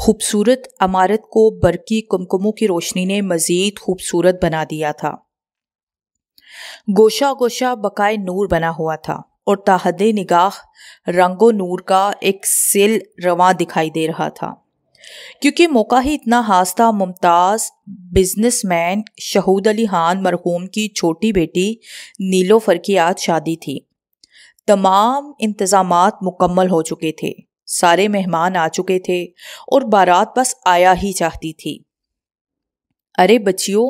खूबसूरत अमारत को बरकी कुमकुमों की रोशनी ने मज़ीद खूबसूरत बना दिया था गोशा गोशा बकाए नूर बना हुआ था और ताहद निगाह रंगो नूर का एक सिल रवा दिखाई दे रहा था क्योंकि मौका ही इतना हास्ता मुमताज़ बिजनेसमैन शहूद अली खान मरहूम की छोटी बेटी नीलो फर की आज शादी थी तमाम इंतज़ाम मुकम्मल हो चुके थे सारे मेहमान आ चुके थे और बारात बस आया ही चाहती थी अरे बच्चियों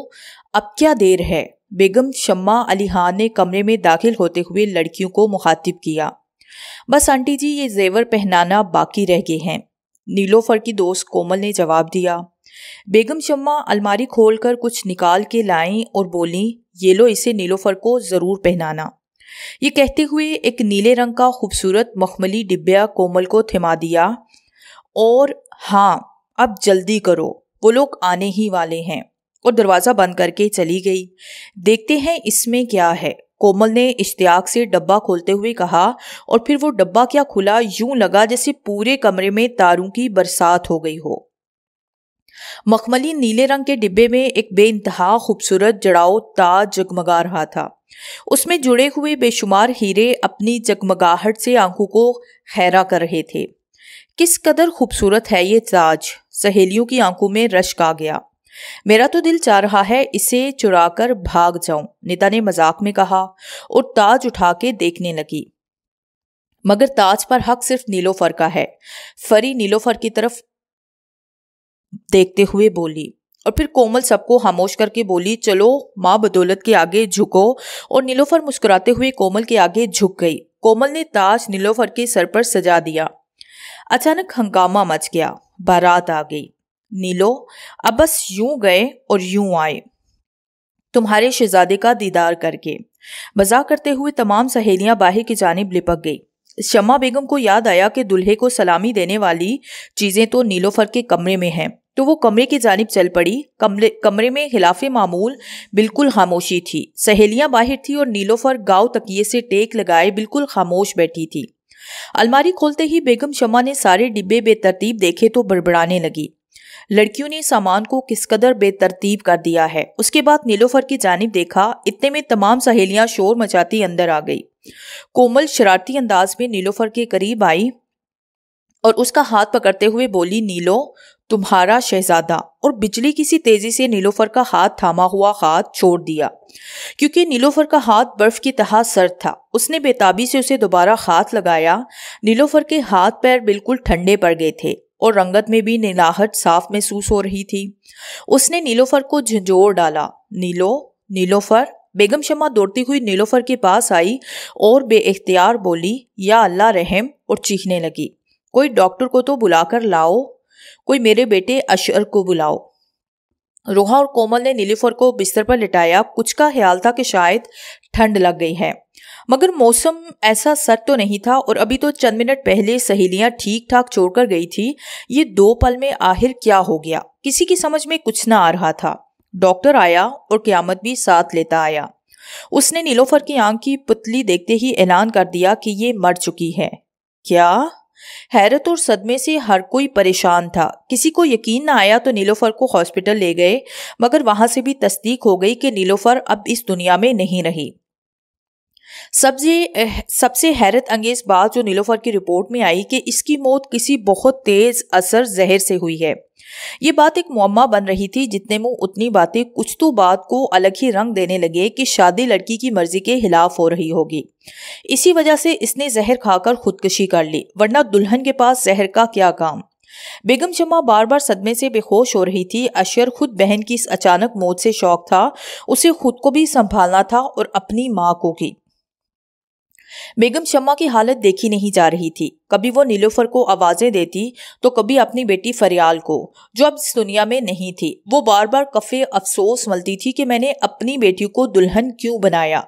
अब क्या देर है बेगम शम्मा अली खान ने कमरे में दाखिल होते हुए लड़कियों को मुखातिब किया बस आंटी जी ये जेवर पहनाना बाकी रह गए हैं नीलोफर की दोस्त कोमल ने जवाब दिया बेगम शम्मा अलमारी खोलकर कुछ निकाल के लाई और बोली ये लो इसे नीलोफर को ज़रूर पहनाना ये कहते हुए एक नीले रंग का खूबसूरत मखमली डिब्बिया कोमल को थमा दिया और हाँ अब जल्दी करो वो लोग आने ही वाले हैं और दरवाज़ा बंद करके चली गई देखते हैं इसमें क्या है कोमल ने इश्तियाक से डब्बा खोलते हुए कहा और फिर वो डब्बा क्या खुला यूं लगा जैसे पूरे कमरे में तारों की बरसात हो गई हो मखमली नीले रंग के डिब्बे में एक बेानतहा खूबसूरत जड़ाओ ताज जगमगा रहा था उसमें जुड़े हुए बेशुमार हीरे अपनी जगमगाहट से आंखों को खैरा कर रहे थे किस कदर खूबसूरत है ये ताज सहेलियों की आंखों में रश्क आ गया मेरा तो दिल चाह रहा है इसे चुरा कर भाग जाऊं नेता ने मजाक में कहा और ताज उठा के देखने लगी मगर ताज पर हक सिर्फ नीलोफर का है फरी नीलोफर की तरफ देखते हुए बोली और फिर कोमल सबको खामोश करके बोली चलो माँ बदौलत के आगे झुको और नीलोफर मुस्कुराते हुए कोमल के आगे झुक गई कोमल ने ताज नीलोफर के सर पर सजा दिया अचानक हंगामा मच गया बारात आ गई नीलो अब बस यूं गए और यूं आए तुम्हारे शहजादे का दीदार करके मजाक करते हुए तमाम सहेलियां बाहर की जानब लिपक गई शम्मा बेगम को याद आया कि दुल्हे को सलामी देने वाली चीज़ें तो नीलोफर के कमरे में हैं तो वो कमरे की जानब चल पड़ी कमरे कमरे में खिलाफ मामूल बिल्कुल खामोशी थी सहेलियां बाहर थी और नीलोफर गांव तकिए से टेक लगाए बिल्कुल खामोश बैठी थी अलमारी खोलते ही बेगम शमा ने सारे डिब्बे बेतरतीब देखे तो बड़बड़ाने लगी लड़कियों ने सामान को किस कदर बेतरतीब कर दिया है उसके बाद नीलोफर की जानब देखा इतने में तमाम सहेलियां शोर मचाती अंदर आ गई कोमल शरारती अंदाज में नीलोफर के करीब आई और उसका हाथ पकड़ते हुए बोली नीलो तुम्हारा शहजादा और बिजली किसी तेजी से नीलोफर का हाथ थामा हुआ हाथ छोड़ दिया क्योंकि नीलोफर का हाथ बर्फ की तह सर्द था उसने बेताबी से उसे दोबारा हाथ लगाया नीलोफर के हाथ पैर बिल्कुल ठंडे पड़ गए थे और रंगत में भी नीलाहट साफ महसूस हो रही थी उसने नीलोफर को झंझोर डाला नीलो नीलोफर बेगम शमा दौड़ती हुई नीलोफर के पास आई और बेख्तियार बोली या अल्लाह रहम और चीखने लगी कोई डॉक्टर को तो बुलाकर लाओ कोई मेरे बेटे अशर को बुलाओ रोहा और कोमल ने नीलीफर को बिस्तर पर लिटाया कुछ का ख्याल था कि शायद ठंड लग गई है मगर मौसम ऐसा सर तो नहीं था और अभी तो चंद मिनट पहले सहेलियां ठीक ठाक छोड़कर गई थी ये दो पल में आखिर क्या हो गया किसी की समझ में कुछ ना आ रहा था डॉक्टर आया और क्यामत भी साथ लेता आया उसने नीलोफर की आंख की पुतली देखते ही ऐलान कर दिया कि ये मर चुकी है क्या हैरत और सदमे से हर कोई परेशान था किसी को यकीन ना आया तो नीलोफर को हॉस्पिटल ले गए मगर वहां से भी तस्दीक हो गई कि नीलोफर अब इस दुनिया में नहीं रही सबसे सबसे हैरत अंगेज बात जो नीलोफर की रिपोर्ट में आई कि इसकी मौत किसी बहुत तेज़ असर जहर से हुई है ये बात एक मम्मा बन रही थी जितने मुंह उतनी बातें कुछ तो बात को अलग ही रंग देने लगे कि शादी लड़की की मर्जी के खिलाफ हो रही होगी इसी वजह से इसने जहर खाकर खुदकशी कर ली वरना दुल्हन के पास जहर का क्या काम बेगम जमा बार बार सदमे से बेहोश हो रही थी अशर खुद बहन की इस अचानक मौत से शौक था उसे खुद को भी संभालना था और अपनी माँ को भी बेगम शम्मा की हालत देखी नहीं जा रही थी कभी वो नीलोफर को आवाज़ें देती तो कभी अपनी बेटी फरियाल को जो अब इस दुनिया में नहीं थी वो बार बार कफ़े अफसोस मलती थी कि मैंने अपनी बेटी को दुल्हन क्यों बनाया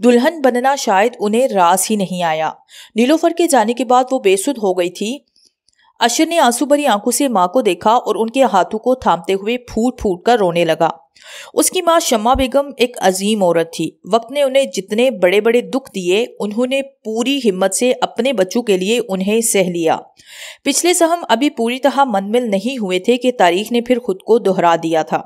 दुल्हन बनना शायद उन्हें रास ही नहीं आया नीलोफर के जाने के बाद वो बेसुध हो गई थी अशर ने आंसू भरी आंखों से माँ को देखा और उनके हाथों को थामते हुए फूट फूट कर रोने लगा उसकी माँ शम्मा बेगम एक अजीम औरत थी वक्त ने उन्हें जितने बड़े बड़े दुख दिए उन्होंने पूरी हिम्मत से अपने बच्चों के लिए उन्हें सह लिया पिछले सहम अभी पूरी तरह मनमिल नहीं हुए थे कि तारीख ने फिर खुद को दोहरा दिया था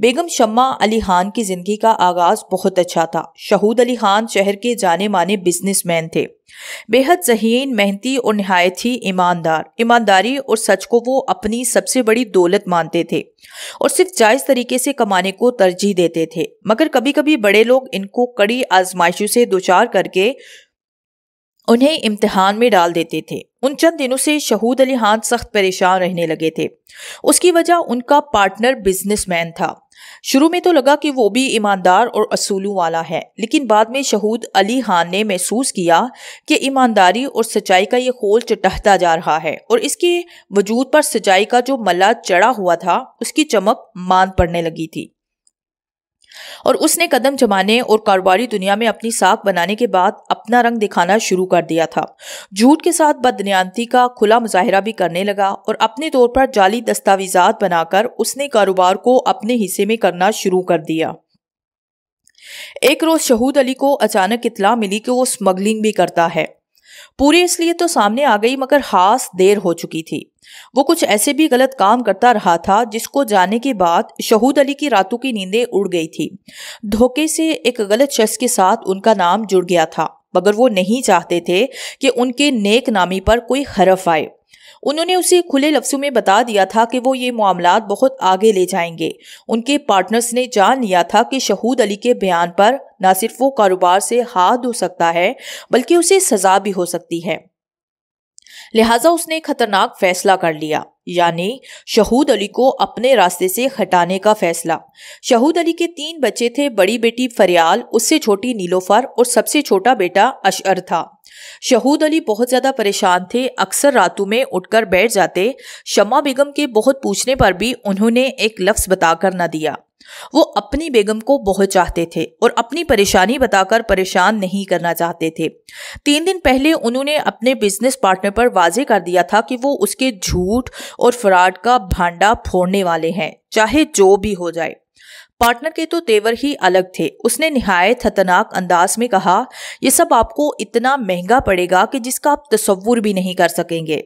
बेगम शम्मा अली खान की ज़िंदगी का आगाज़ बहुत अच्छा था शहूद अली खान शहर के जाने माने बिजनेसमैन थे बेहद जहीन मेहनती और नहायत ही ईमानदार ईमानदारी और सच को वो अपनी सबसे बड़ी दौलत मानते थे और सिर्फ जायज़ तरीके से कमाने को तरजीह देते थे मगर कभी कभी बड़े लोग इनको कड़ी आजमाइशों से दोचार करके उन्हें इम्तहान में डाल देते थे उन चंद दिनों से शहूद अली खान सख्त परेशान रहने लगे थे उसकी वजह उनका पार्टनर बिजनेसमैन था शुरू में तो लगा कि वो भी ईमानदार और असूलों वाला है लेकिन बाद में शहूद अली खान ने महसूस किया कि ईमानदारी और सच्चाई का ये खोल चटहता जा रहा है और इसके वजूद पर सच्चाई का जो मला चढ़ा हुआ था उसकी चमक मान पड़ने लगी थी और उसने कदम जमाने और कारोबारी दुनिया में अपनी साख बनाने के बाद अपना रंग दिखाना शुरू कर दिया था झूठ के साथ बदनियांती का खुला मुजाहरा भी करने लगा और अपने तौर पर जाली दस्तावेजात बनाकर उसने कारोबार को अपने हिस्से में करना शुरू कर दिया एक रोज शहूद अली को अचानक इतला मिली कि वो स्मगलिंग भी करता है पूरी इसलिए तो सामने आ गई मगर हास देर हो चुकी थी वो कुछ ऐसे भी गलत काम करता रहा था जिसको जाने के बाद शहूद अली की रातों की नींदें उड़ गई थी धोखे से एक गलत शख्स के साथ उनका नाम जुड़ गया था मगर वो नहीं चाहते थे कि उनके नेक नामी पर कोई हरफ आए उन्होंने उसे खुले लफ्जों में बता दिया था कि वो ये मामला बहुत आगे ले जाएंगे उनके पार्टनर्स ने जान लिया था कि शहूद अली के बयान पर न सिर्फ वो कारोबार से हाथ धो सकता है बल्कि उसे सजा भी हो सकती है लिहाजा उसने खतरनाक फैसला कर लिया यानी शहूद अली को अपने रास्ते से हटाने का फैसला शहूद अली के तीन बच्चे थे बड़ी बेटी फरियाल उससे छोटी नीलोफर और सबसे छोटा बेटा अशर था शहूद अली बहुत ज़्यादा परेशान थे अक्सर रातों में उठकर बैठ जाते शमा बेगम के बहुत पूछने पर भी उन्होंने एक लफ्ज़ बताकर ना दिया वो अपनी बेगम को बहुत चाहते थे और अपनी परेशानी बताकर परेशान नहीं करना चाहते थे तीन दिन पहले उन्होंने अपने बिजनेस पार्टनर पर वाजे कर दिया था कि वो उसके झूठ और फ्रॉड का भांडा फोड़ने वाले हैं चाहे जो भी हो जाए पार्टनर के तो तेवर ही अलग थे उसने नहायत खतरनाक अंदाज में कहा यह सब आपको इतना महंगा पड़ेगा कि जिसका आप तस्वुर भी नहीं कर सकेंगे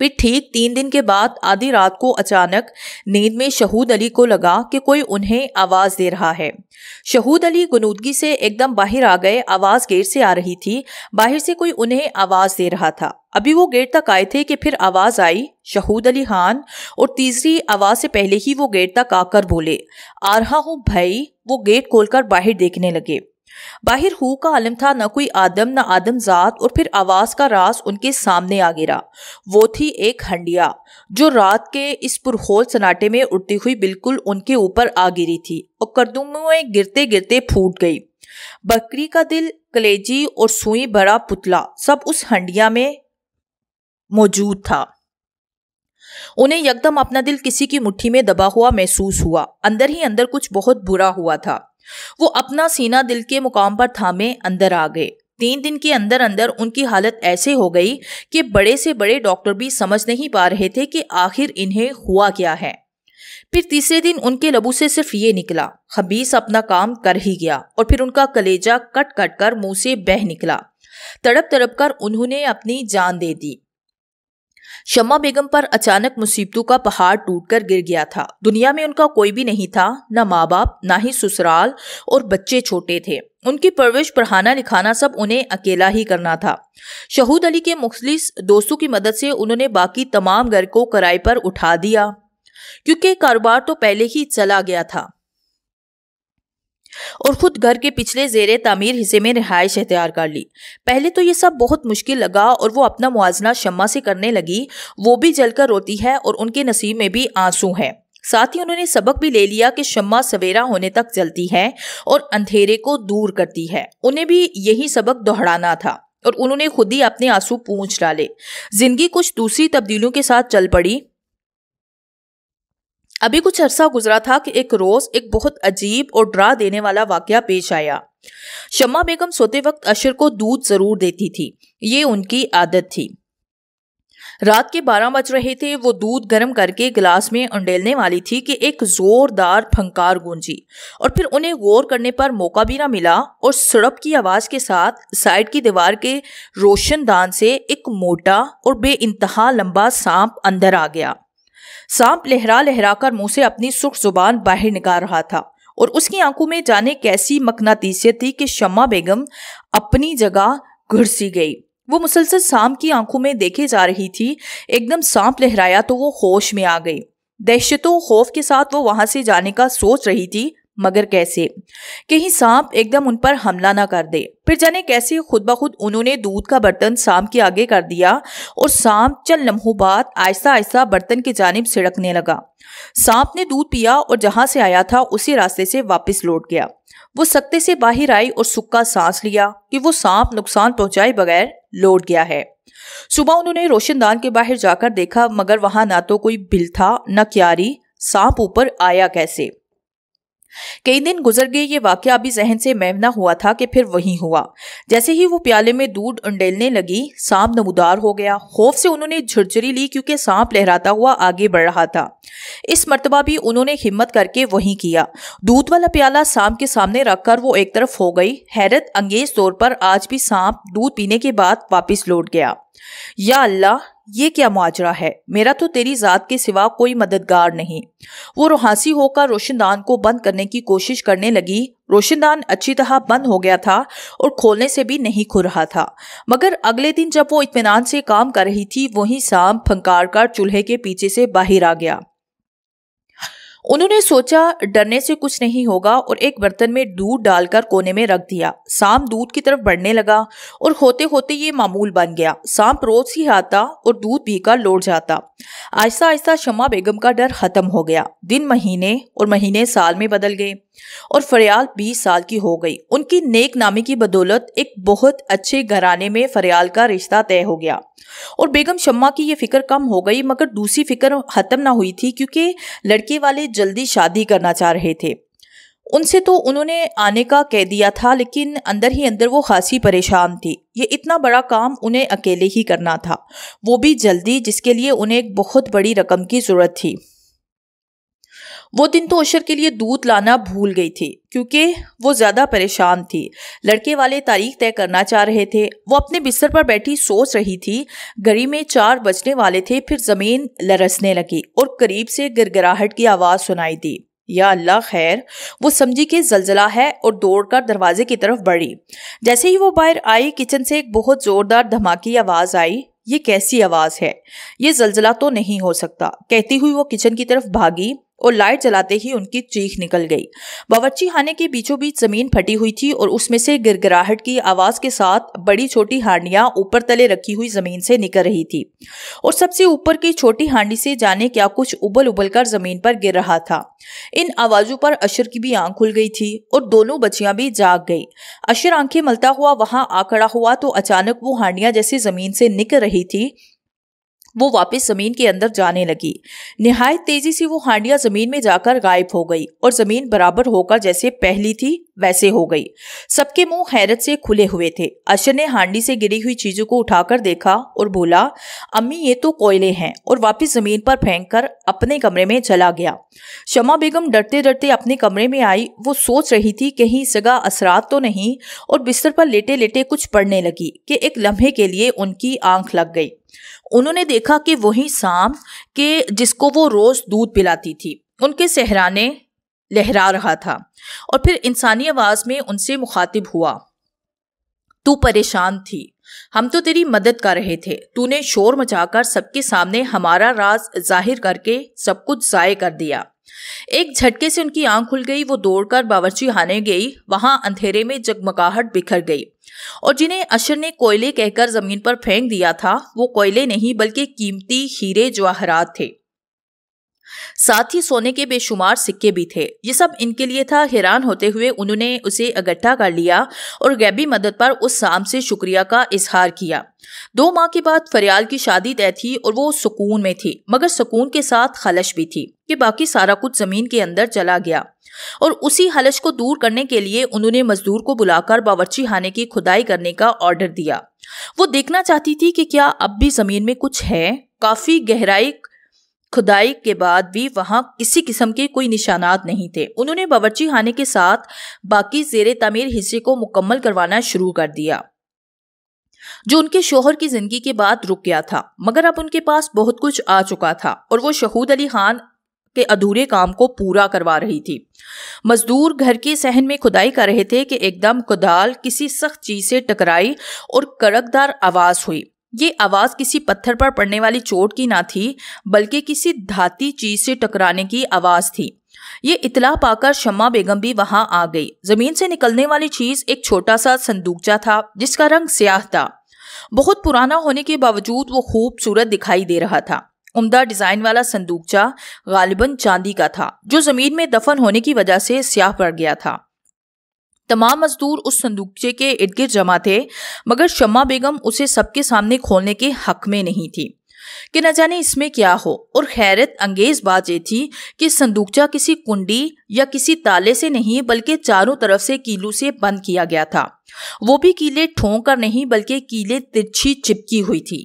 फिर ठीक तीन दिन के बाद आधी रात को अचानक नींद में शहूद अली को लगा कि कोई उन्हें आवाज़ दे रहा है शहूद अली गनूदगी से एकदम बाहर आ गए आवाज़ गेट से आ रही थी बाहर से कोई उन्हें आवाज़ दे रहा था अभी वो गेट तक आए थे कि फिर आवाज़ आई शहूद अली खान और तीसरी आवाज़ से पहले ही वो गेट तक आकर बोले आ रहा हूँ भाई वो गेट खोलकर बाहर देखने लगे बाहर हु का आलम था न कोई आदम न आदम जात और फिर आवाज का रास उनके सामने आ गिरा वो थी एक हंडिया जो रात के इस पुरहोल सनाटे में उड़ती हुई बिल्कुल उनके ऊपर आ गिरी थी और कर्दुमें गिरते गिरते फूट गई बकरी का दिल कलेजी और सुई भरा पुतला सब उस हंडिया में मौजूद था उन्हें यकदम अपना दिल किसी की मुट्ठी में दबा हुआ महसूस हुआ अंदर ही अंदर कुछ बहुत बुरा हुआ था वो अपना सीना दिल के मुकाम पर थामे अंदर आ गए तीन दिन के अंदर अंदर उनकी हालत ऐसे हो गई कि बड़े से बड़े डॉक्टर भी समझ नहीं पा रहे थे कि आखिर इन्हें हुआ क्या है फिर तीसरे दिन उनके लबू से सिर्फ ये निकला खबीस अपना काम कर ही गया और फिर उनका कलेजा कट कट कर मुंह से बह निकला तड़प तड़प कर उन्होंने अपनी जान दे दी शम्मा बेगम पर अचानक मुसीबतों का पहाड़ टूटकर गिर गया था दुनिया में उनका कोई भी नहीं था न माँ बाप ना ही ससुराल और बच्चे छोटे थे उनकी परवरिश पढ़ाना लिखाना सब उन्हें अकेला ही करना था शहूद अली के मुखलिस दोस्तों की मदद से उन्होंने बाकी तमाम घर को किराए पर उठा दिया क्योंकि कारोबार तो पहले ही चला गया था और खुद घर के पिछले जेर तमीर हिस्से में रिहायश अख्तियार कर ली पहले तो ये सब बहुत मुश्किल लगा और वो अपना मुआजना शम्मा से करने लगी वो भी जलकर रोती है और उनके नसीब में भी आंसू है साथ ही उन्होंने सबक भी ले लिया कि शम्मा सवेरा होने तक जलती है और अंधेरे को दूर करती है उन्हें भी यही सबक दोहराना था और उन्होंने खुद ही अपने आंसू पूछ डाले जिंदगी कुछ दूसरी तब्दीलियों के साथ चल पड़ी अभी कुछ अरसा गुजरा था कि एक रोज एक बहुत अजीब और डरा देने वाला वाक्य पेश आया शम्मा बेगम सोते वक्त अशर को दूध जरूर देती थी ये उनकी आदत थी रात के बारह बज रहे थे वो दूध गर्म करके गिलास में अंडेलने वाली थी कि एक जोरदार फंकार गूंजी और फिर उन्हें गौर करने पर मौका भी ना मिला और सड़प की आवाज के साथ साइड की दीवार के रोशनदान से एक मोटा और बे लंबा सांप अंदर आ गया सांप लहरा लहराकर मुंह से अपनी सुख जुबान बाहर निकाल रहा था और उसकी आंखों में जाने कैसी मकनातीसियत थी कि शम्मा बेगम अपनी जगह घुड़सी गई वो मुसलसल सांप की आंखों में देखे जा रही थी एकदम सांप लहराया तो वो होश में आ गई दहशतों खौफ के साथ वो वहां से जाने का सोच रही थी मगर कैसे कहीं सांप एकदम उन पर हमला ना कर दे फिर जाने कैसे खुद ब खुद उन्होंने दूध का बर्तन सांप के आगे कर दिया और सांप चल लम्हों बाद आहिस्ता आहिस्ता बर्तन की जानब सिड़कने लगा सांप ने दूध पिया और जहां से आया था उसी रास्ते से वापस लौट गया वो सख्ते से बाहर आई और सुक्का सांस लिया कि वो सांप नुकसान पहुंचाए बगैर लौट गया है सुबह उन्होंने रोशनदान के बाहर जाकर देखा मगर वहां ना तो कोई बिल था न क्यारी सांप ऊपर आया कैसे कई दिन गुजर गए ये वाक्य अभी जहन से मैमना हुआ था कि फिर वही हुआ जैसे ही वो प्याले में दूध उंडेलने लगी सांप नमोदार हो गया खौफ से उन्होंने झुरझुरी ली क्योंकि सांप लहराता हुआ आगे बढ़ रहा था इस मरतबा भी उन्होंने हिम्मत करके वही किया दूध वाला प्याला सांप के सामने रखकर वो एक तरफ हो गई हैरत अंगेज तौर पर आज भी सांप दूध पीने के बाद वापिस लौट गया या अल्लाह ये क्या माजरा है मेरा तो तेरी ज़ात के सिवा कोई मददगार नहीं वो रोहासी होकर रोशनदान को बंद करने की कोशिश करने लगी रोशनदान अच्छी तरह बंद हो गया था और खोलने से भी नहीं खुल रहा था मगर अगले दिन जब वो इतमान से काम कर रही थी वही सांप फंकार कर चूल्हे के पीछे से बाहर आ गया उन्होंने सोचा डरने से कुछ नहीं होगा और एक बर्तन में दूध डालकर कोने में रख दिया सांप दूध की तरफ बढ़ने लगा और होते होते ये मामूल बन गया सांप रोज ही आता और दूध पीकर लौट जाता आहिस्ता आहिस्ता शमा बेगम का डर खत्म हो गया दिन महीने और महीने साल में बदल गए और फरियाल 20 साल की हो गई उनकी नेक नामी की बदौलत एक बहुत अच्छे घराने में फरियाल का रिश्ता तय हो गया और बेगम शम्मा की ये फिक्र कम हो गई मगर दूसरी फिक्र खत्म ना हुई थी क्योंकि लड़के वाले जल्दी शादी करना चाह रहे थे उनसे तो उन्होंने आने का कह दिया था लेकिन अंदर ही अंदर वो खासी परेशान थी ये इतना बड़ा काम उन्हें अकेले ही करना था वो भी जल्दी जिसके लिए उन्हें एक बहुत बड़ी रकम की ज़रूरत थी वो दिन तो अशर के लिए दूध लाना भूल गई थी क्योंकि वो ज़्यादा परेशान थी लड़के वाले तारीख तय करना चाह रहे थे वो अपने बिस्तर पर बैठी सोच रही थी घड़ी में चार बजने वाले थे फिर ज़मीन लरसने लगी और करीब से गिरगिराहट की आवाज़ सुनाई दी या अल्लाह खैर वो समझी कि जलजला है और दौड़कर दरवाजे की तरफ बढ़ी जैसे ही वो बाहर आई किचन से एक बहुत ज़ोरदार धमाकी आवाज़ आई ये कैसी आवाज़ है ये जलजला तो नहीं हो सकता कहती हुई वो किचन की तरफ भागी और लाइट जलाते ही उनकी चीख निकल गई बावची खाने के बीचों बीच जमीन फटी हुई थी और उसमें से गिरगिराहट की आवाज के साथ बड़ी छोटी हांडियां ऊपर तले रखी हुई जमीन से निकल रही थी और सबसे ऊपर की छोटी हांडी से जाने क्या कुछ उबल उबल कर जमीन पर गिर रहा था इन आवाजों पर अशर की भी आंख खुल गई थी और दोनों बच्चियां भी जाग गई अशर आंखें मलता हुआ वहां आकड़ा हुआ तो अचानक वो हांडियां जैसे जमीन से निकल रही थी वो वापस जमीन के अंदर जाने लगी निहायत तेजी से वो हांडिया जमीन में जाकर गायब हो गई और जमीन बराबर होकर जैसे पहली थी वैसे हो गई सबके मुंह हैरत से खुले हुए थे अशर ने हांडी से गिरी हुई चीजों को उठाकर देखा और बोला अम्मी ये तो कोयले हैं और वापस जमीन पर फेंक कर अपने कमरे में चला गया शमा बेगम डरते डरते अपने कमरे में आई वो सोच रही थी कहीं सगा असरात तो नहीं और बिस्तर पर लेटे लेटे कुछ पढ़ने लगी कि एक लम्हे के लिए उनकी आंख लग गई उन्होंने देखा कि वही सांप के जिसको वो रोज़ दूध पिलाती थी उनके सहराने लहरा रहा था और फिर इंसानी आवाज़ में उनसे मुखातिब हुआ तू परेशान थी हम तो तेरी मदद कर रहे थे तूने शोर मचाकर सबके सामने हमारा राज जाहिर करके सब कुछ ज़ाय कर दिया एक झटके से उनकी आंख खुल गई वो दौड़कर बावर्ची हाने गई वहां अंधेरे में जगमगाहट बिखर गई और जिन्हें अशर ने कोयले कहकर जमीन पर फेंक दिया था वो कोयले नहीं बल्कि कीमती हीरे जवाहरात थे साथ ही सोने के बेशुमार सिक्के भी थे ये सब इनके लिए था हैरान होते हुए उन्होंने उसे इकट्ठा कर लिया और गैबी मदद पर उस शाम से शुक्रिया का इजहार किया दो माह के बाद फरियाल की शादी तय थी और वो सुकून में थी मगर सुकून के साथ खलश भी थी कि बाकी सारा कुछ जमीन के अंदर चला गया और उसी हलश को दूर करने के लिए उन्होंने मजदूर को बुलाकर बावर्ची हाने की खुदाई करने का ऑर्डर दिया वो देखना चाहती थी कि क्या अब भी जमीन में कुछ है काफी गहराई खुदाई के बाद भी वहां किसी किस्म के कोई निशानात नहीं थे उन्होंने बावर्ची खाने के साथ बाकी जेर तमीर हिस्से को मुकम्मल करवाना शुरू कर दिया जो उनके शोहर की जिंदगी के बाद रुक गया था मगर अब उनके पास बहुत कुछ आ चुका था और वो शहूद अली खान के अधूरे काम को पूरा करवा रही थी मजदूर घर के सहन में खुदाई कर रहे थे कि एकदम कुदाल किसी सख्त चीज से टकराई और कड़कदार आवाज हुई ये आवाज़ किसी पत्थर पर पड़ने वाली चोट की ना थी बल्कि किसी धाती चीज़ से टकराने की आवाज़ थी ये इतला पाकर शम्मा बेगम भी वहां आ गई जमीन से निकलने वाली चीज एक छोटा सा संदूकचा था जिसका रंग स्याह था बहुत पुराना होने के बावजूद वो खूबसूरत दिखाई दे रहा था उम्दा डिजाइन वाला संदूकचा गालिबन चांदी का था जो जमीन में दफन होने की वजह से स्याह पड़ गया था तमाम मजदूर उस संदूकचे के इर्द गिर्द जमा थे मगर शम्मा बेगम उसे सबके सामने खोलने के हक में नहीं थी कि न जाने इसमें क्या हो और खैरत अंगेज बात यह थी कि संदूकचा किसी कुंडी या किसी ताले से नहीं बल्कि चारों तरफ से कीलों से बंद किया गया था वो भी कीले ठोंक कर नहीं बल्कि कीले तिरछी चिपकी हुई थी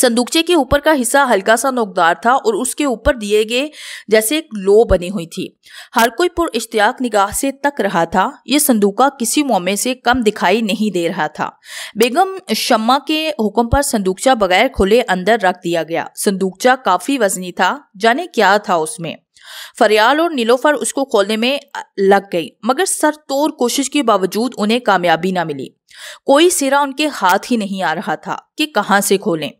संदूकचे के ऊपर का हिस्सा हल्का सा नोकदार था और उसके ऊपर दिए गए जैसे एक लो बनी हुई थी हर कोई पुर इश्तियाक निगाह से तक रहा था यह संदूका किसी मोमे से कम दिखाई नहीं दे रहा था बेगम शम्मा के हुक्म पर संदूकचा बगैर खुले अंदर रख दिया गया संदूकचा काफी वजनी था जाने क्या था उसमें फरियाल और नीलोफर उसको खोलने में लग गई मगर सर तोर कोशिश के बावजूद उन्हें कामयाबी ना मिली कोई सिरा उनके हाथ ही नहीं आ रहा था कि कहाँ से खोलें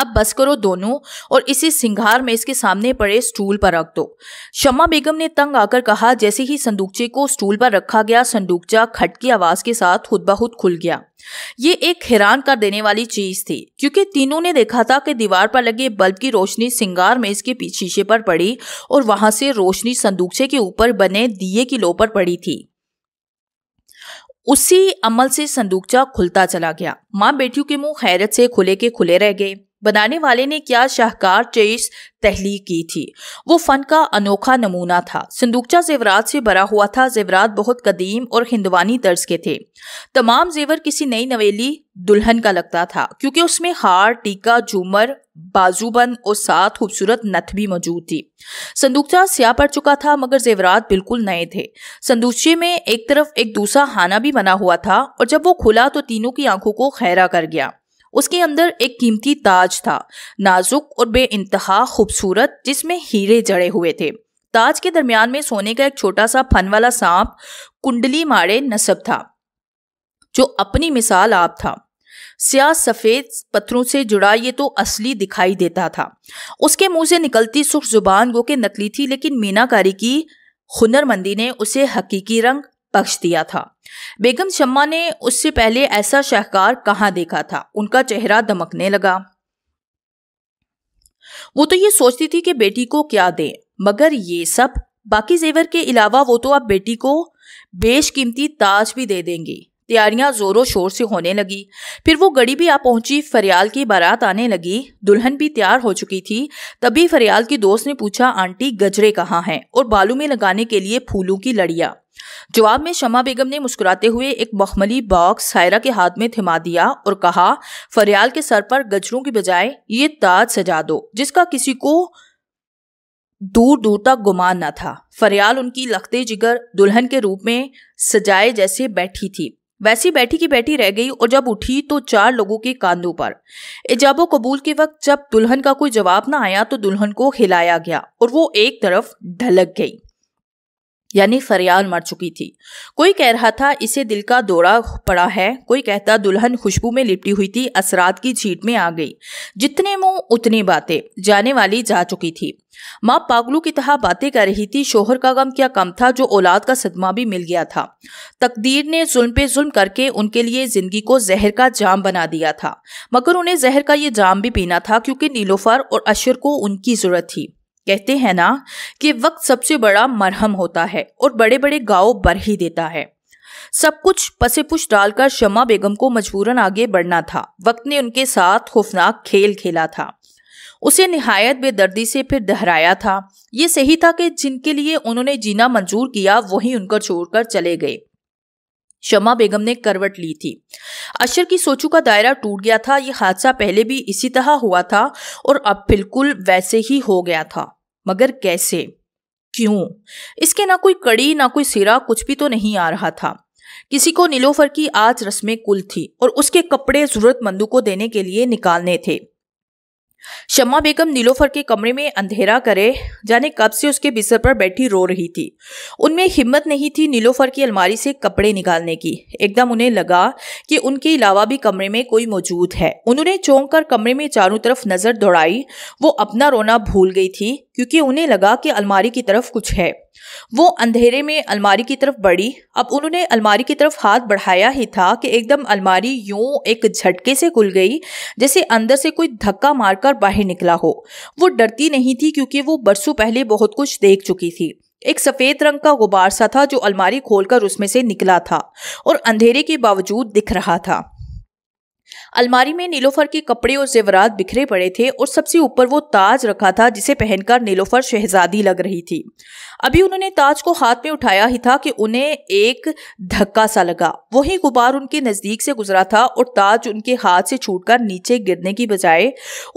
अब बस करो दोनों और इसे सिंगार में इसके सामने पड़े स्टूल पर रख दो शम्मा बेगम ने तंग आकर कहा जैसे ही संदूकचे को स्टूल पर रखा गया संदूकचा खट की आवाज के साथ खुद बहुत खुल गया ये एक हैरान कर देने वाली चीज थी क्योंकि तीनों ने देखा था कि दीवार पर लगे बल्ब की रोशनी सिंगार मेज के शीशे पर पड़ी और वहां से रोशनी संदूकचे के ऊपर बने दिए की लो पर पड़ी थी उसी अमल से संदूकचा खुलता चला गया मां बेटियों के मुंह हैरत से खुले के खुले रह गए बनाने वाले ने क्या शाहकार चेस तहलीक की थी वो फन का अनोखा नमूना था संदूकचा जेवरात से भरा हुआ था जेवरात बहुत कदीम और हिंदवानी तर्ज के थे तमाम जेवर किसी नई नवेली दुल्हन का लगता था क्योंकि उसमें हार टीका झूमर बाजूबंद और साथ खूबसूरत नथ भी मौजूद थी संदूकचा स्या पड़ चुका था मगर जेवरात बिल्कुल नए थे संदूकचे में एक तरफ एक दूसरा हाना भी बना हुआ था और जब वो खुला तो तीनों की आंखों को खैरा कर गया उसके अंदर एक कीमती ताज था नाजुक और बे खूबसूरत जिसमें हीरे जड़े हुए थे ताज के दरमियान में सोने का एक छोटा सा फन वाला सांप कुंडली मारे नसब था जो अपनी मिसाल आप था स्याह सफ़ेद पत्थरों से जुड़ा ये तो असली दिखाई देता था उसके मुंह से निकलती सुख जुबान गो के नकली थी लेकिन मीनाकारी की हुनरमंदी ने उसे हकीकी रंग बख्श दिया था बेगम शम्मा ने उससे पहले ऐसा शहकार कहाँ देखा था उनका चेहरा दमकने लगा वो तो ये सोचती थी कि बेटी को क्या दे मगर ये सब बाकी जेवर के अलावा वो तो अब बेटी को बेशकीमती ताज भी दे देंगी तैयारियां जोरों शोर से होने लगी फिर वो गड़ी भी आ पहुंची फरियाल की बारात आने लगी दुल्हन भी तैयार हो चुकी थी तभी फरियाल की दोस्त ने पूछा आंटी गजरे कहाँ हैं और बालू में लगाने के लिए फूलों की लड़िया जवाब में शमा बेगम ने मुस्कुराते हुए एक मखमली बॉक्स सायरा के हाथ में थमा दिया और कहा फरियाल के सर पर गजरों की बजाय ये ताज सजा दो जिसका किसी को दूर दूर तक गुमान न था फरियाल उनकी लखते जिगर दुल्हन के रूप में सजाए जैसे बैठी थी वैसी बैठी की बैठी रह गई और जब उठी तो चार लोगों के कांधों पर इजाबो कबूल के वक्त जब दुल्हन का कोई जवाब ना आया तो दुल्हन को हिलाया गया और वो एक तरफ ढलक गई यानी फरियाल मर चुकी थी कोई कह रहा था इसे दिल का दौरा पड़ा है कोई कहता दुल्हन खुशबू में लिपटी हुई थी असरात की छीट में आ गई जितने मुंह उतनी बातें जाने वाली जा चुकी थी माँ पागलू की तरह बातें कर रही थी शोहर का गम क्या कम था जो औलाद का सदमा भी मिल गया था तकदीर ने जुल्म पे जुल्म करके उनके लिए जिंदगी को जहर का जाम बना दिया था मगर उन्हें जहर का ये जाम भी पीना था क्योंकि नीलोफर और अशर को उनकी जरूरत थी कहते हैं ना कि वक्त सबसे बड़ा मरहम होता है और बड़े बड़े गांव बर ही देता है सब कुछ पसे पुछ डालकर शमा बेगम को मजबूरन आगे बढ़ना था वक्त ने उनके साथ खौफनाक खेल खेला था उसे नहायत बेदर्दी से फिर दहराया था ये सही था कि जिनके लिए उन्होंने जीना मंजूर किया वही उनको छोड़कर चले गए शमा बेगम ने करवट ली थी अशर की सोचू का दायरा टूट गया था यह हादसा पहले भी इसी तरह हुआ था और अब बिल्कुल वैसे ही हो गया था मगर कैसे क्यों इसके ना कोई कड़ी ना कोई सिरा कुछ भी तो नहीं आ रहा था किसी को नीलोफर की आज रस्में कुल थी और उसके कपड़े जरूरतमंदों को देने के लिए निकालने थे शम्मा बेगम नीलोफर के कमरे में अंधेरा करे जाने कब से उसके बिस्तर पर बैठी रो रही थी उनमें हिम्मत नहीं थी नीलोफर की अलमारी से कपड़े निकालने की एकदम उन्हें लगा कि उनके अलावा भी कमरे में कोई मौजूद है उन्होंने चौंक कर कमरे में चारों तरफ नजर दौड़ाई वो अपना रोना भूल गई थी क्योंकि उन्हें लगा कि अलमारी की तरफ कुछ है वो अंधेरे में अलमारी की तरफ बढ़ी अब उन्होंने अलमारी की तरफ हाथ बढ़ाया ही था कि एकदम अलमारी यूं एक झटके से खुल गई जैसे अंदर से कोई धक्का मारकर बाहर निकला हो वो डरती नहीं थी क्योंकि वो बरसों पहले बहुत कुछ देख चुकी थी एक सफ़ेद रंग का गुबार सा था जो अलमारी खोलकर उसमें से निकला था और अंधेरे के बावजूद दिख रहा था अलमारी में नीलोफर के कपड़े और जेवरात बिखरे पड़े थे और सबसे ऊपर वो ताज रखा था जिसे पहनकर नीलोफर शहजादी लग रही थी अभी उन्होंने ताज को हाथ में उठाया ही था कि उन्हें एक धक्का सा लगा वही गुब्बार उनके नज़दीक से गुजरा था और ताज उनके हाथ से छूटकर नीचे गिरने की बजाय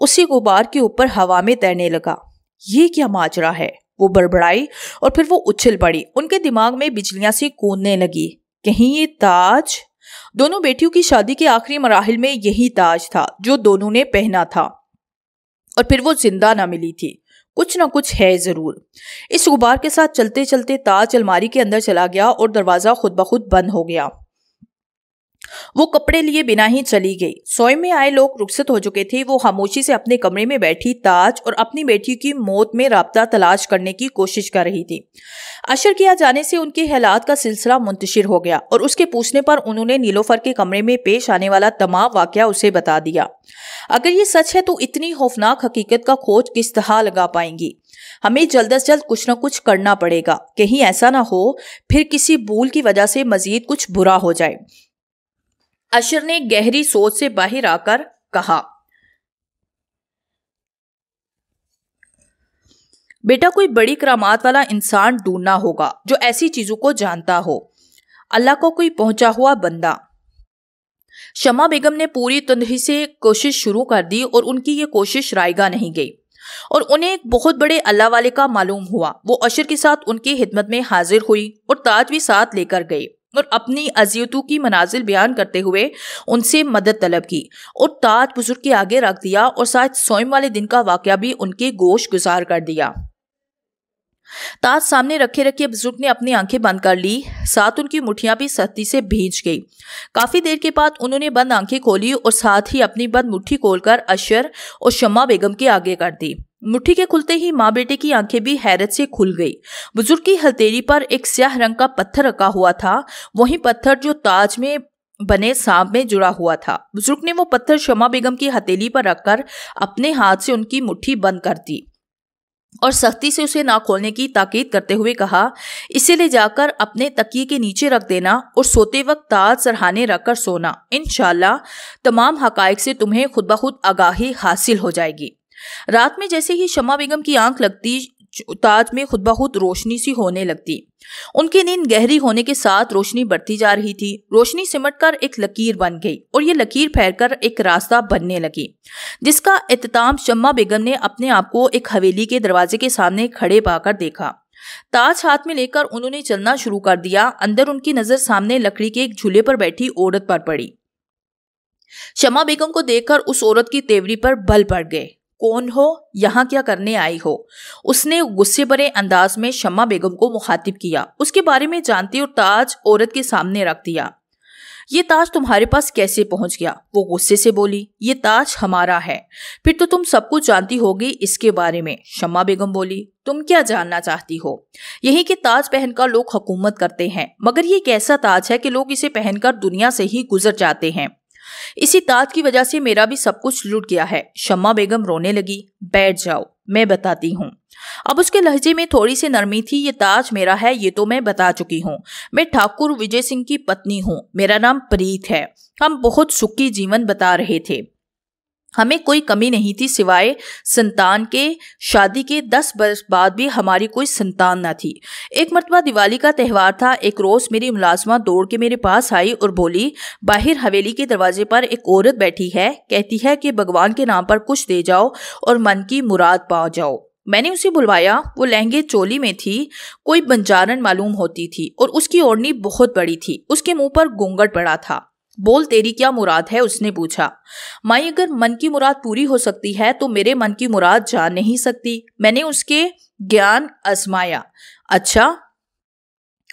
उसी गुब्बार के ऊपर हवा में तैरने लगा ये क्या माजरा है वो बड़बड़ाई और फिर वो उछल पड़ी उनके दिमाग में बिजलियां सी कूदने लगी कहीं ये ताज दोनों बेटियों की शादी के आखिरी मराहल में यही ताज था जो दोनों ने पहना था और फिर वो जिंदा ना मिली थी कुछ ना कुछ है ज़रूर इस गुबार के साथ चलते चलते ताज अलमारी के अंदर चला गया और दरवाज़ा खुद ब खुद बंद हो गया वो कपड़े लिए बिना ही चली गई सोए में आए लोग रुखसत हो चुके थे वो खामोशी से अपने कमरे में बैठी ताज और अपनी बेटी की मौत में रबता तलाश करने की कोशिश कर रही थी अशर किया जाने से उनके हालात का सिलसिला मुंतशिर हो गया और उसके पूछने पर उन्होंने नीलोफर के कमरे में पेश आने वाला तमाम वाक्य उसे बता दिया अगर ये सच है तो इतनी खौफनाक हकीकत का खोज किस तरह लगा पाएंगी हमें जल्द अज जल्द कुछ ना कुछ करना पड़ेगा कहीं ऐसा ना हो फिर किसी भूल की वजह से मजीद कुछ बुरा हो जाए अशर ने गहरी सोच से बाहर आकर कहा बेटा कोई बड़ी करामात वाला इंसान ढूंढना होगा जो ऐसी चीजों को जानता हो अल्लाह को कोई पहुंचा हुआ बंदा शमा बेगम ने पूरी तंदही से कोशिश शुरू कर दी और उनकी ये कोशिश रायगा नहीं गई और उन्हें एक बहुत बड़े अल्लाह वाले का मालूम हुआ वो अशर के साथ उनकी हिदमत में हाजिर हुई और ताज भी साथ लेकर गई और अपनी अजियतों की मनाजिल बयान करते हुए उनसे मदद तलब की और ताज बुजुर्ग के आगे रख दिया और साथ सोम वाले दिन का वाक्य भी उनके गोश गुजार कर दिया ताज सामने रखे रखे बुजुर्ग ने अपनी आंखें बंद कर ली साथ उनकी मुठियां भी सख्ती से भींच गई काफी देर के बाद उन्होंने बंद आंखें खोली और साथ ही अपनी बंद मुट्ठी खोलकर अशर और शमा बेगम के आगे कर दी मुट्ठी के खुलते ही माँ बेटे की आंखें भी हैरत से खुल गई बुजुर्ग की हथेली पर एक स्याह रंग का पत्थर रखा हुआ था वही पत्थर जो ताज में बने सांप में जुड़ा हुआ था बुजुर्ग ने वो पत्थर शमा बेगम की हथेली पर रखकर अपने हाथ से उनकी मुट्ठी बंद कर दी और सख्ती से उसे ना खोलने की ताकीद करते हुए कहा इसे ले जाकर अपने तकिए के नीचे रख देना और सोते वक्त ताज सरहाने रखकर सोना इन तमाम हकायक से तुम्हें खुद बखुद आगाही हासिल हो जाएगी रात में जैसे ही शमा बेगम की आंख लगती ताज में खुद बहुत रोशनी सी होने लगती उनकी नींद गहरी होने के साथ रोशनी बढ़ती जा रही थी रोशनी सिमट कर एक लकीर बन गई और ये लकीर फैर कर एक रास्ता बनने लगी जिसका अहतमाम शम्मा बेगम ने अपने आप को एक हवेली के दरवाजे के सामने खड़े पाकर देखा ताज हाथ में लेकर उन्होंने चलना शुरू कर दिया अंदर उनकी नजर सामने लकड़ी के एक झूले पर बैठी औरत पर पड़ी शमा बेगम को देखकर उस औरत की तेवरी पर बल पड़ गए कौन हो यहाँ क्या करने आई हो उसने गुस्से भरे अंदाज में शम्मा बेगम को मुखातिब किया उसके बारे में जानती और ताज औरत के सामने रख दिया ये ताज तुम्हारे पास कैसे पहुंच गया वो गुस्से से बोली ये ताज हमारा है फिर तो तुम सब कुछ जानती होगी इसके बारे में शम्मा बेगम बोली तुम क्या जानना चाहती हो यही कि ताज पहनकर लोग हुकूमत करते हैं मगर ये एक ऐसा ताज है कि लोग इसे पहनकर दुनिया से ही गुजर जाते हैं इसी ताज की वजह से मेरा भी सब कुछ लूट गया है शम्मा बेगम रोने लगी बैठ जाओ मैं बताती हूँ अब उसके लहजे में थोड़ी सी नरमी थी ये ताज मेरा है ये तो मैं बता चुकी हूँ मैं ठाकुर विजय सिंह की पत्नी हूँ मेरा नाम प्रीत है हम बहुत सुखी जीवन बता रहे थे हमें कोई कमी नहीं थी सिवाय संतान के शादी के दस बरस बाद भी हमारी कोई संतान ना थी एक मरतबा दिवाली का त्यौहार था एक रोज़ मेरी मुलाजमा दौड़ के मेरे पास आई और बोली बाहर हवेली के दरवाजे पर एक औरत बैठी है कहती है कि भगवान के नाम पर कुछ दे जाओ और मन की मुराद पा जाओ मैंने उसे बुलवाया वो लहंगे चोली में थी कोई बंजारन मालूम होती थी और उसकी ओढ़नी बहुत बड़ी थी उसके मुंह पर घूंघट पड़ा था बोल तेरी क्या मुराद है उसने पूछा माई अगर मन की मुराद पूरी हो सकती है तो मेरे मन की मुराद जा नहीं सकती मैंने उसके ज्ञान आजमाया अच्छा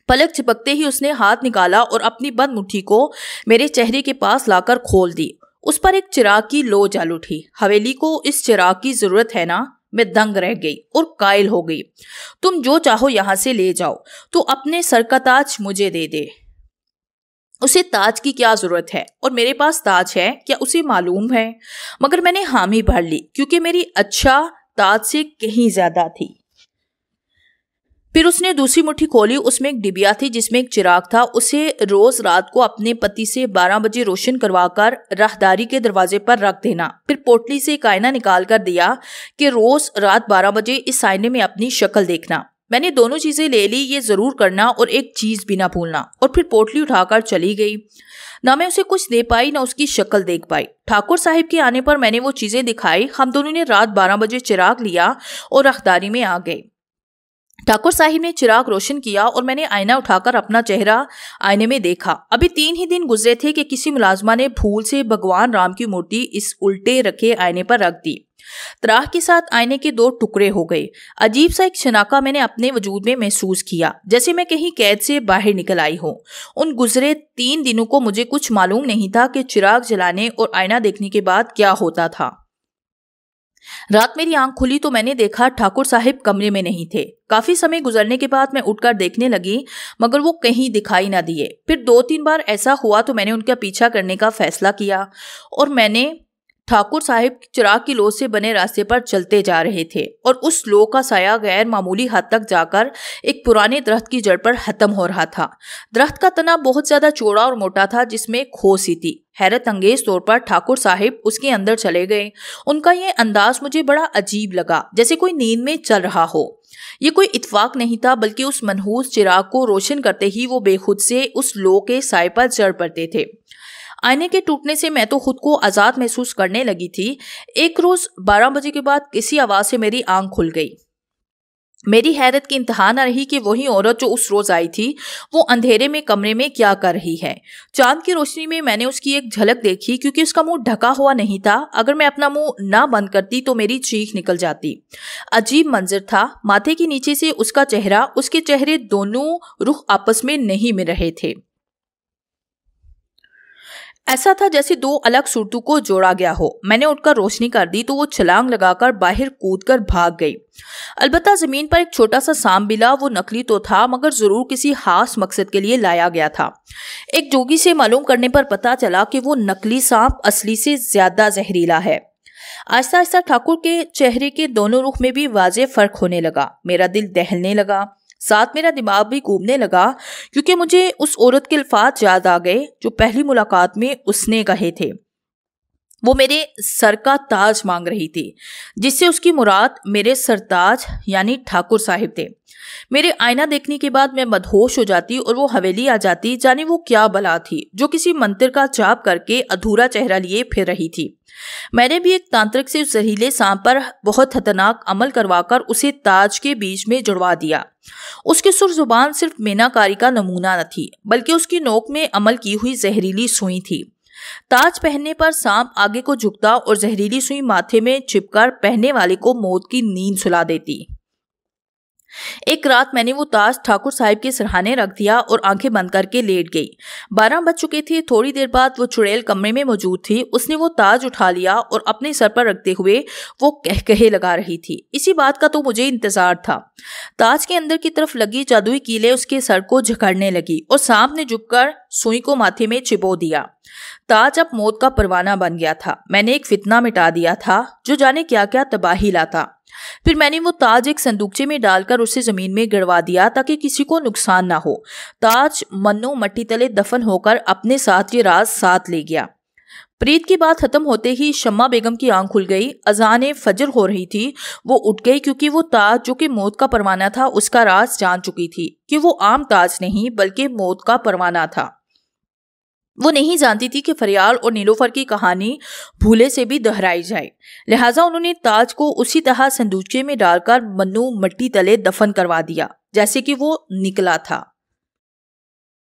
पलक चिपकते ही उसने हाथ निकाला और अपनी बंद मुट्ठी को मेरे चेहरे के पास लाकर खोल दी उस पर एक चिराग की लो जल उठी हवेली को इस चिराग की जरूरत है ना मैं दंग रह गई और कायल हो गई तुम जो चाहो यहाँ से ले जाओ तो अपने सर का ताज मुझे दे दे उसे ताज की क्या जरूरत है और मेरे पास ताज है क्या उसे मालूम है मगर मैंने हामी भर ली क्योंकि मेरी अच्छा ताज से कहीं ज्यादा थी फिर उसने दूसरी मुट्ठी खोली उसमें एक डिबिया थी जिसमें एक चिराग था उसे रोज रात को अपने पति से 12 बजे रोशन करवाकर राहदारी के दरवाजे पर रख देना फिर पोटली से एक आयना निकाल कर दिया कि रोज रात 12 बजे इस आईने में अपनी शक्ल देखना मैंने दोनों चीज़ें ले ली ये ज़रूर करना और एक चीज़ भी ना भूलना और फिर पोटली उठाकर चली गई ना मैं उसे कुछ दे पाई ना उसकी शक्ल देख पाई ठाकुर साहिब के आने पर मैंने वो चीज़ें दिखाई हम दोनों ने रात बारह बजे चिराग लिया और रखदारी में आ गए ठाकुर साहिब ने चिराग रोशन किया और मैंने आईना उठाकर अपना चेहरा आईने में देखा अभी तीन ही दिन गुजरे थे कि किसी मुलाजमा ने भूल से भगवान राम की मूर्ति इस उल्टे रखे आईने पर रख दी तराह के साथ आईने के दो टुकड़े हो गए अजीब सा एक शनाका मैंने अपने वजूद में महसूस किया जैसे मैं कहीं कैद से बाहर निकल आई हूँ उन गुजरे तीन दिनों को मुझे कुछ मालूम नहीं था कि चिराग जलाने और आईना देखने के बाद क्या होता था रात मेरी आंख खुली तो मैंने देखा ठाकुर साहब कमरे में नहीं थे काफी समय गुजरने के बाद मैं उठकर देखने लगी मगर वो कहीं दिखाई ना दिए फिर दो तीन बार ऐसा हुआ तो मैंने उनका पीछा करने का फैसला किया और मैंने ठाकुर साहिब चिराग की लो से बने रास्ते पर चलते जा रहे थे और उस लो का साया गैर मामूली हद तक जाकर एक पुराने दरख्त की जड़ पर हतम हो रहा था दरख्त का तना बहुत ज्यादा चौड़ा और मोटा था जिसमें खोसी थी हैरत अंगेज तौर पर ठाकुर साहिब उसके अंदर चले गए उनका यह अंदाज मुझे बड़ा अजीब लगा जैसे कोई नींद में चल रहा हो ये कोई इतफाक नहीं था बल्कि उस मनहूस चिराग को रोशन करते ही वो बेखुद से उस लो के साय पर चढ़ पड़ते थे आईने के टूटने से मैं तो खुद को आज़ाद महसूस करने लगी थी एक रोज़ बारह बजे के बाद किसी आवाज़ से मेरी आंख खुल गई मेरी हैरत की इंतहा न रही कि वही औरत जो उस रोज़ आई थी वो अंधेरे में कमरे में क्या कर रही है चांद की रोशनी में मैंने उसकी एक झलक देखी क्योंकि उसका मुंह ढका हुआ नहीं था अगर मैं अपना मुंह ना बंद करती तो मेरी चीख निकल जाती अजीब मंजर था माथे के नीचे से उसका चेहरा उसके चेहरे दोनों रुख आपस में नहीं मिल रहे थे ऐसा था जैसे दो अलग सुरतों को जोड़ा गया हो मैंने उठकर रोशनी कर दी तो वो छलांग लगाकर बाहर कूदकर भाग गई अलबत्ता जमीन पर एक छोटा सा सांप मिला वो नकली तो था मगर जरूर किसी खास मकसद के लिए लाया गया था एक जोगी से मालूम करने पर पता चला कि वो नकली सांप असली से ज्यादा जहरीला है आहिस्ता आहिस्ता ठाकुर के चेहरे के दोनों रुख में भी वाज फर्क होने लगा मेरा दिल दहलने लगा साथ मेरा दिमाग भी घूमने लगा क्योंकि मुझे उस औरत के अल्फाज याद आ गए जो पहली मुलाकात में उसने कहे थे वो मेरे सर का ताज मांग रही थी जिससे उसकी मुराद मेरे सरताज यानी ठाकुर साहिब थे मेरे आईना देखने के बाद मैं मदहोश हो जाती और वो हवेली आ जाती जाने वो क्या बला थी जो किसी मंत्र का जाप करके अधूरा चेहरा लिए फिर रही थी मैंने भी एक तांत्रिक से जहरीले सांप पर बहुत खतरनाक अमल करवाकर उसे ताज के बीच में जुड़वा दिया उसके सुर जुबान सिर्फ मीनाकारी का नमूना न थी बल्कि उसकी नोक में अमल की हुई जहरीली सुई थी ताज पहनने पर सांप आगे को झुकता और जहरीली सुई माथे में चिपकर पहने वाले को मौत की नींद सुला देती एक रात मैंने वो ताज ठाकुर साहब के सरहाने रख दिया और आंखें बंद करके लेट गई बारह बज चुके थे थोड़ी देर बाद वो चुड़ैल कमरे में मौजूद थी उसने वो ताज उठा लिया और अपने सर पर रखते हुए वो कह कहे लगा रही थी इसी बात का तो मुझे इंतजार था ताज के अंदर की तरफ लगी जादुई कीले उसके सर को झकड़ने लगी और सांप ने झुककर सुई को माथे में चिबो दिया ताज अब मौत का परवाना बन गया था मैंने एक फितना मिटा दिया था जो जाने क्या क्या तबाही लाता फिर मैंने वो ताज एक संदूकचे में डालकर उसे जमीन में गड़वा दिया ताकि किसी को नुकसान ना हो ताज मनो मट्टी तले दफन होकर अपने साथ ये राज साथ ले गया प्रीत की बात खत्म होते ही शम्मा बेगम की आंख खुल गई अजान फजर हो रही थी वो उठ गई क्योंकि वो ताज जो कि मौत का परवाना था उसका राज जान चुकी थी कि वो आम ताज नहीं बल्कि मौत का परवाना था वो नहीं जानती थी कि फरियाल और नीलोफर की कहानी भूले से भी दोहराई जाए लिहाजा उन्होंने ताज को उसी तरह संदूचे में डालकर मन्नू मट्टी तले दफन करवा दिया जैसे कि वो निकला था